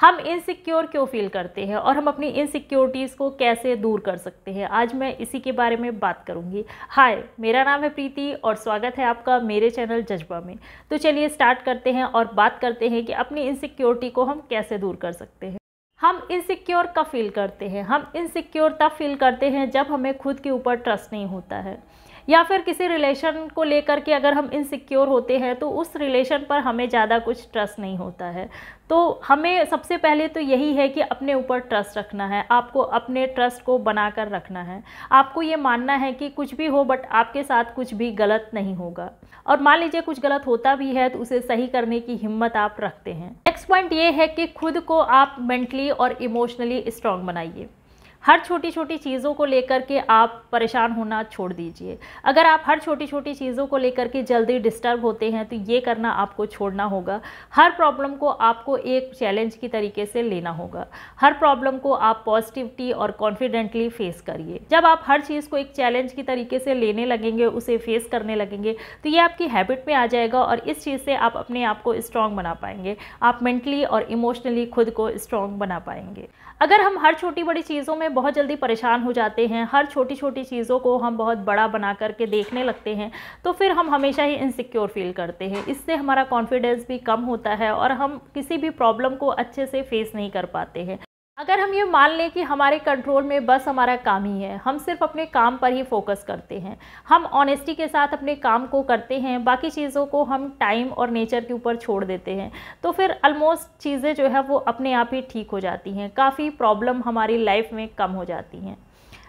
हम इनसिक्योर क्यों फील करते हैं और हम अपनी इनसिक्योरिटीज़ को कैसे दूर कर सकते हैं आज मैं इसी के बारे में बात करूंगी हाय मेरा नाम है प्रीति और स्वागत है आपका मेरे चैनल जज्बा में तो चलिए स्टार्ट करते हैं और बात करते हैं कि अपनी इनसिक्योरिटी को हम कैसे दूर कर सकते हैं हम इनसिक्योर कब फील करते हैं हम इनसिक्योर तब फील करते हैं जब हमें खुद के ऊपर ट्रस्ट नहीं होता है या फिर किसी रिलेशन को लेकर के अगर हम इनसिक्योर होते हैं तो उस रिलेशन पर हमें ज़्यादा कुछ ट्रस्ट नहीं होता है तो हमें सबसे पहले तो यही है कि अपने ऊपर ट्रस्ट रखना है आपको अपने ट्रस्ट को बना कर रखना है आपको ये मानना है कि कुछ भी हो बट आपके साथ कुछ भी गलत नहीं होगा और मान लीजिए कुछ गलत होता भी है तो उसे सही करने की हिम्मत आप रखते हैं नेक्स्ट पॉइंट ये है कि खुद को आप मेंटली और इमोशनली स्ट्रांग बनाइए हर छोटी छोटी चीज़ों को लेकर के आप परेशान होना छोड़ दीजिए अगर आप हर छोटी छोटी चीज़ों को लेकर के जल्दी डिस्टर्ब होते हैं तो ये करना आपको छोड़ना होगा हर प्रॉब्लम को आपको एक चैलेंज की तरीके से लेना होगा हर प्रॉब्लम को आप पॉजिटिविटी और कॉन्फिडेंटली फेस करिए जब आप हर चीज़ को एक चैलेंज की तरीके से लेने लगेंगे उसे फेस करने लगेंगे तो ये आपकी हैबिट में आ जाएगा और इस चीज़ से आप अपने आप को स्ट्रांग बना पाएंगे आप मेंटली और इमोशनली खुद को स्ट्रांग बना पाएंगे अगर हम हर छोटी बड़ी चीज़ों में में बहुत जल्दी परेशान हो जाते हैं हर छोटी छोटी चीज़ों को हम बहुत बड़ा बना करके देखने लगते हैं तो फिर हम हमेशा ही इनसिक्योर फील करते हैं इससे हमारा कॉन्फिडेंस भी कम होता है और हम किसी भी प्रॉब्लम को अच्छे से फेस नहीं कर पाते हैं अगर हम ये मान लें कि हमारे कंट्रोल में बस हमारा काम ही है हम सिर्फ अपने काम पर ही फोकस करते हैं हम ऑनेस्टी के साथ अपने काम को करते हैं बाकी चीज़ों को हम टाइम और नेचर के ऊपर छोड़ देते हैं तो फिर ऑलमोस्ट चीज़ें जो है वो अपने आप ही ठीक हो जाती हैं काफ़ी प्रॉब्लम हमारी लाइफ में कम हो जाती हैं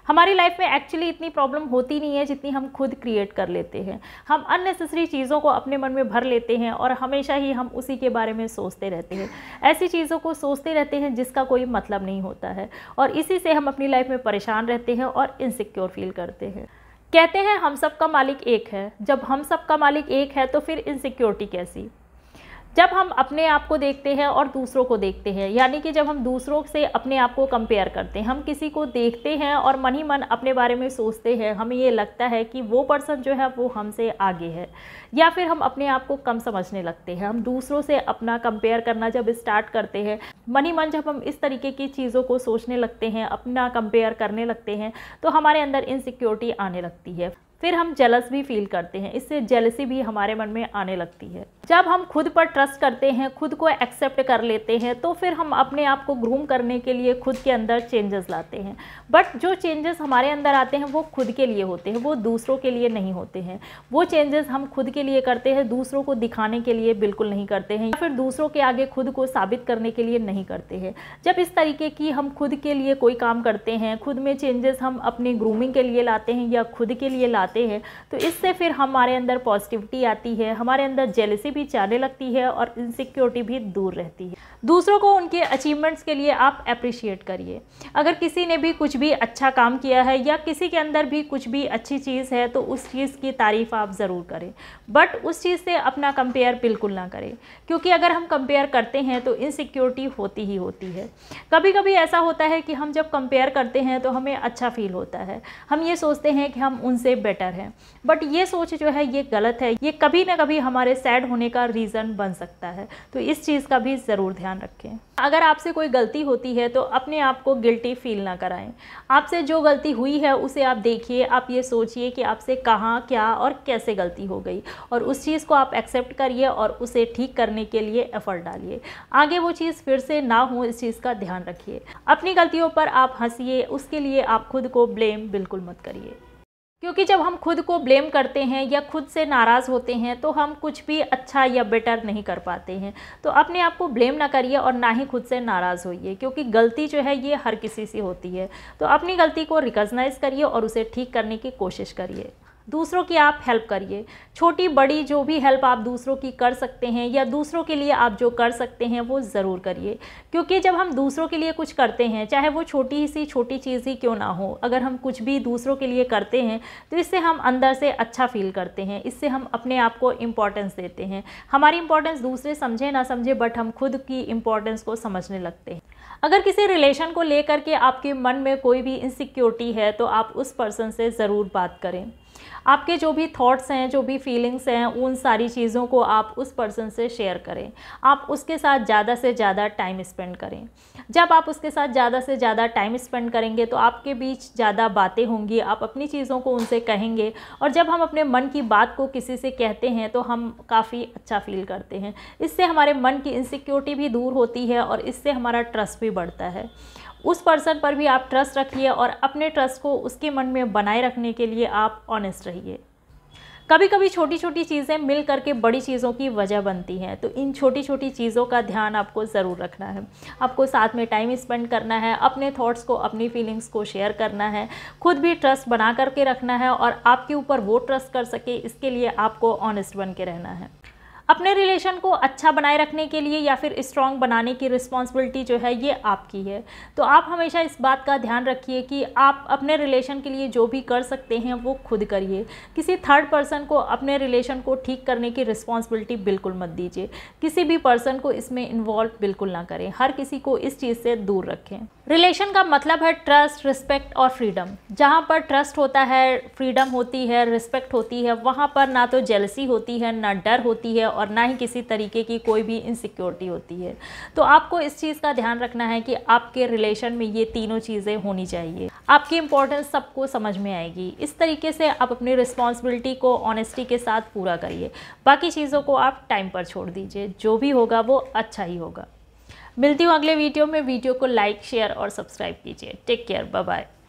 हमारी लाइफ में एक्चुअली इतनी प्रॉब्लम होती नहीं है जितनी हम खुद क्रिएट कर लेते हैं हम अननेसेसरी चीज़ों को अपने मन में भर लेते हैं और हमेशा ही हम उसी के बारे में सोचते रहते हैं ऐसी चीज़ों को सोचते रहते हैं जिसका कोई मतलब नहीं होता है और इसी से हम अपनी लाइफ में परेशान रहते हैं और इनसिक्योर फील करते हैं कहते हैं हम सब का मालिक एक है जब हम सब का मालिक एक है तो फिर इनसिक्योरिटी कैसी जब हम अपने आप को देखते हैं और दूसरों को देखते हैं यानी कि जब हम दूसरों से अपने आप को कंपेयर करते हैं हम किसी को देखते हैं और मन ही मन अपने बारे में सोचते हैं हमें ये लगता है कि वो पर्सन जो है वो हमसे आगे है या फिर हम अपने आप को कम समझने लगते हैं हम दूसरों से अपना कंपेयर करना जब स्टार्ट करते हैं मन ही मन जब हम इस तरीके की चीज़ों को सोचने लगते हैं अपना कंपेयर करने लगते हैं तो हमारे अंदर इनसिक्योरिटी आने लगती है फिर हम जेलस भी फील करते हैं इससे जेलसी भी हमारे मन में आने लगती है जब हम खुद पर ट्रस्ट करते हैं खुद को एक्सेप्ट कर लेते हैं तो फिर हम अपने आप को ग्रूम करने के लिए खुद के अंदर चेंजेस लाते हैं बट जो चेंजेस हमारे अंदर आते हैं वो खुद के लिए होते हैं वो दूसरों के लिए नहीं होते हैं वो चेंजेस हम खुद के लिए करते हैं दूसरों को दिखाने के लिए बिल्कुल नहीं करते हैं फिर दूसरों के आगे खुद को साबित करने के लिए नहीं करते हैं जब इस तरीके की हम खुद के लिए कोई काम करते हैं खुद में चेंजेस हम अपने ग्रूमिंग के लिए लाते हैं या खुद के लिए लाते खाते हैं तो इससे फिर हमारे अंदर पॉजिटिविटी आती है हमारे अंदर जेलसी भी चाने लगती है और इनसिक्योरिटी भी दूर रहती है दूसरों को उनके अचीवमेंट्स के लिए आप अप्रिशिएट करिए अगर किसी ने भी कुछ भी अच्छा काम किया है या किसी के अंदर भी कुछ भी अच्छी चीज़ है तो उस चीज़ की तारीफ़ आप ज़रूर करें बट उस चीज़ से अपना कंपेयर बिल्कुल ना करें क्योंकि अगर हम कंपेयर करते हैं तो इनसिक्योरिटी होती ही होती है कभी कभी ऐसा होता है कि हम जब कंपेयर करते हैं तो हमें अच्छा फील होता है हम ये सोचते हैं कि हम उनसे बेटर बेटर है बट ये सोच जो है ये गलत है ये कभी ना कभी हमारे सैड होने का रीज़न बन सकता है तो इस चीज़ का भी ज़रूर ध्यान रखें अगर आपसे कोई गलती होती है तो अपने आप को गिल्टी फील ना कराएं आपसे जो गलती हुई है उसे आप देखिए आप ये सोचिए कि आपसे कहाँ क्या और कैसे गलती हो गई और उस चीज़ को आप एक्सेप्ट करिए और उसे ठीक करने के लिए एफर्ट डालिए आगे वो चीज़ फिर से ना हो इस चीज़ का ध्यान रखिए अपनी गलतियों पर आप हंसीए उसके लिए आप खुद को ब्लेम बिल्कुल मत करिए क्योंकि जब हम खुद को ब्लेम करते हैं या खुद से नाराज़ होते हैं तो हम कुछ भी अच्छा या बेटर नहीं कर पाते हैं तो अपने आप को ब्लेम ना करिए और ना ही खुद से नाराज़ होइए क्योंकि गलती जो है ये हर किसी से होती है तो अपनी गलती को रिकॉग्नाइज़ करिए और उसे ठीक करने की कोशिश करिए दूसरों की आप हेल्प करिए छोटी बड़ी जो भी हेल्प आप दूसरों की कर सकते हैं या दूसरों के लिए आप जो कर सकते हैं वो ज़रूर करिए क्योंकि जब हम दूसरों के लिए कुछ करते हैं चाहे वो छोटी सी छोटी चीज़ ही क्यों ना हो अगर हम कुछ भी दूसरों के लिए करते हैं तो इससे हम अंदर से अच्छा फील करते हैं इससे हम अपने आप को इम्पोर्टेंस देते हैं हमारी इंपॉर्टेंस दूसरे समझे ना समझे बट हम खुद की इंपॉर्टेंस को समझने लगते हैं अगर किसी रिलेशन को लेकर के आपके मन में कोई भी इनसिक्योरिटी है तो आप उस पर्सन से ज़रूर बात करें आपके जो भी थॉट्स हैं जो भी फीलिंग्स हैं उन सारी चीज़ों को आप उस पर्सन से शेयर करें आप उसके साथ ज़्यादा से ज़्यादा टाइम स्पेंड करें जब आप उसके साथ ज़्यादा से ज़्यादा टाइम स्पेंड करेंगे तो आपके बीच ज़्यादा बातें होंगी आप अपनी चीज़ों को उनसे कहेंगे और जब हम अपने मन की बात को किसी से कहते हैं तो हम काफ़ी अच्छा फील करते हैं इससे हमारे मन की इनसिक्योरिटी भी दूर होती है और इससे हमारा ट्रस्ट भी बढ़ता है उस पर्सन पर भी आप ट्रस्ट रखिए और अपने ट्रस्ट को उसके मन में बनाए रखने के लिए आप ऑनेस्ट रहिए कभी कभी छोटी छोटी चीज़ें मिल करके बड़ी चीज़ों की वजह बनती हैं तो इन छोटी छोटी चीज़ों का ध्यान आपको ज़रूर रखना है आपको साथ में टाइम स्पेंड करना है अपने थॉट्स को अपनी फीलिंग्स को शेयर करना है खुद भी ट्रस्ट बना करके रखना है और आपके ऊपर वो ट्रस्ट कर सके इसके लिए आपको ऑनेस्ट बन के रहना है अपने रिलेशन को अच्छा बनाए रखने के लिए या फिर स्ट्रॉन्ग बनाने की रिस्पॉन्सिबिलिटी जो है ये आपकी है तो आप हमेशा इस बात का ध्यान रखिए कि आप अपने रिलेशन के लिए जो भी कर सकते हैं वो खुद करिए किसी थर्ड पर्सन को अपने रिलेशन को ठीक करने की रिस्पॉन्सिबिलिटी बिल्कुल मत दीजिए किसी भी पर्सन को इसमें इन्वॉल्व बिल्कुल ना करें हर किसी को इस चीज़ से दूर रखें रिलेशन का मतलब है ट्रस्ट रिस्पेक्ट और फ्रीडम जहाँ पर ट्रस्ट होता है फ्रीडम होती है रिस्पेक्ट होती है वहाँ पर ना तो जेलसी होती है ना डर होती है और ना ही किसी तरीके की कोई भी इनसिक्योरिटी होती है तो आपको इस चीज़ का ध्यान रखना है कि आपके रिलेशन में ये तीनों चीज़ें होनी चाहिए आपकी इंपॉर्टेंस सबको समझ में आएगी इस तरीके से आप अपनी रिस्पॉन्सिबिलिटी को ऑनेस्टी के साथ पूरा करिए बाकी चीज़ों को आप टाइम पर छोड़ दीजिए जो भी होगा वो अच्छा ही होगा मिलती हूँ अगले वीडियो में वीडियो को लाइक शेयर और सब्सक्राइब कीजिए टेक केयर बाय बाय